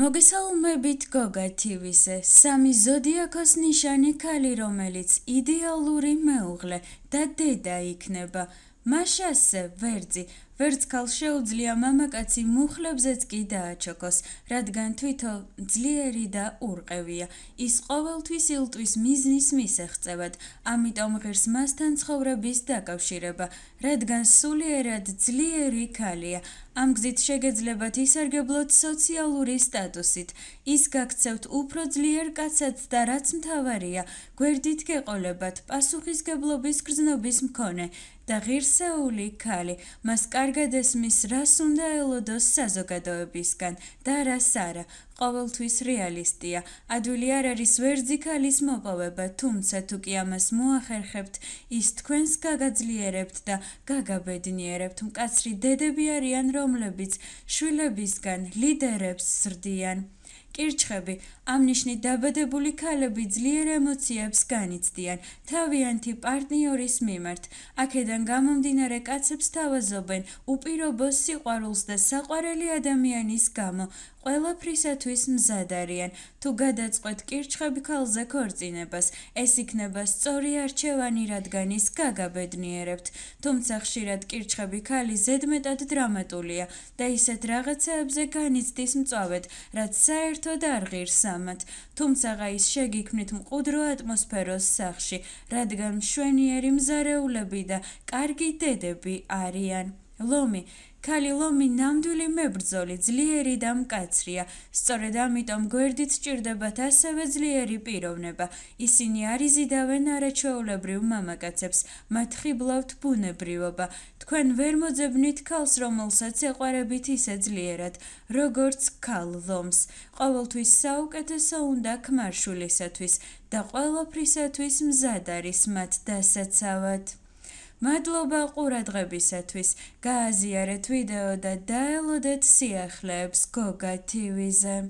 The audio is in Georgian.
მოგესალმებით გოგა თივისე სამი ზოდიაქოს ნიშანი ქალი რომელიც იდეალური მეუღლე და დედა იქნება მაშასე ვერძი ვერც ქალ შეუძლია მამაკაცი მუხლებსაც კი დააჩოქოს, რადგან თვითო ძლიერი და ურყევია. ის ყოველთვის ილტვის მიზნის მისაღწევად, ამიტომ ღირს მასთან ცხოვრების დაკავშირება, რადგან სულიერად ძლიერი ქალია. ამ გზით შეგეძლებათ ისარგებლოთ სოციალური სტატუსით. ის გაქცევთ უფრო ძლიერ კაცად და რაც მთავარია, გვერდით გეყოლებათ პასუხისგებლობის გრძნობის მქონე და ღირსეული ქალი. მას კარგი კარგად ესმის რას უნდა ელოდოს საზოგადოებისგან და რას არა ყოველთვის რეალისტია ადვილი არ არის ვერძიკალის მოპოვება თუმცა თუ კი ამას მოახერხებთ ის თქვენს გაგაძლიერებთ და გაგაბედნიერებთ მკაცრი დედები არიან რომლებიც შვილებისგან ლიდერებს ზრდიან კირჩხები ამ ნიშნით დაბადებული ქალები ძლიერ ემოციებს განიცდიან თავიანთი პარტნიორის მიმართ აქედან გამომდინარე კაცებს თავაზობენ უპირობო სიყვარულს და საყვარელი ადამიანის გამო ყველაფრისათვის მზად არიან თუ გადაწყვეტ კირჩხები ქალზე ქორწინებას ეს იქნება სწორი არჩევანი რადგან ის გაგაბედნიერებთ თუმცა ხშირად კირჩხები ქალი ზედმეტად დრამატულია და ისეთ რაღაცეებზე განიცდის მწავედ რაც საერთოდ საერთოდ არ ღირს ამათ, თუმცა ის შეგიქმნით მყუდრო ატმოსფეროს სახში, რადგან მშვენიერი მზარეულები და კარგი დედები არიან. ლომი ქალი ლომი ნამდვილი მებრძოლი ძლიერი და მკაცრია სწორედ ამიტომ გვერდით ჭირდებათ ასევე ძლიერი პიროვნება ისინი არიზიდავენ არაჩვეულებრივ მამაკაცებს მათ ხიბლავთ ბუნებრიობა თქვენ ვერ მოძებნით ქალს რომელსაც ეყარებით ისე ძლიერად როგორც ქალ ლომს ყოველთვის საუკეთესო უნდა ქმარშვილისათვის და ყოველფრისათვის მზად არის მათ დასაცავად მადლობა ყურადღებისათვის. გააზიარეთ ვიდეო და დაელოდეთ სიახლეებს გოგა TV-ზე.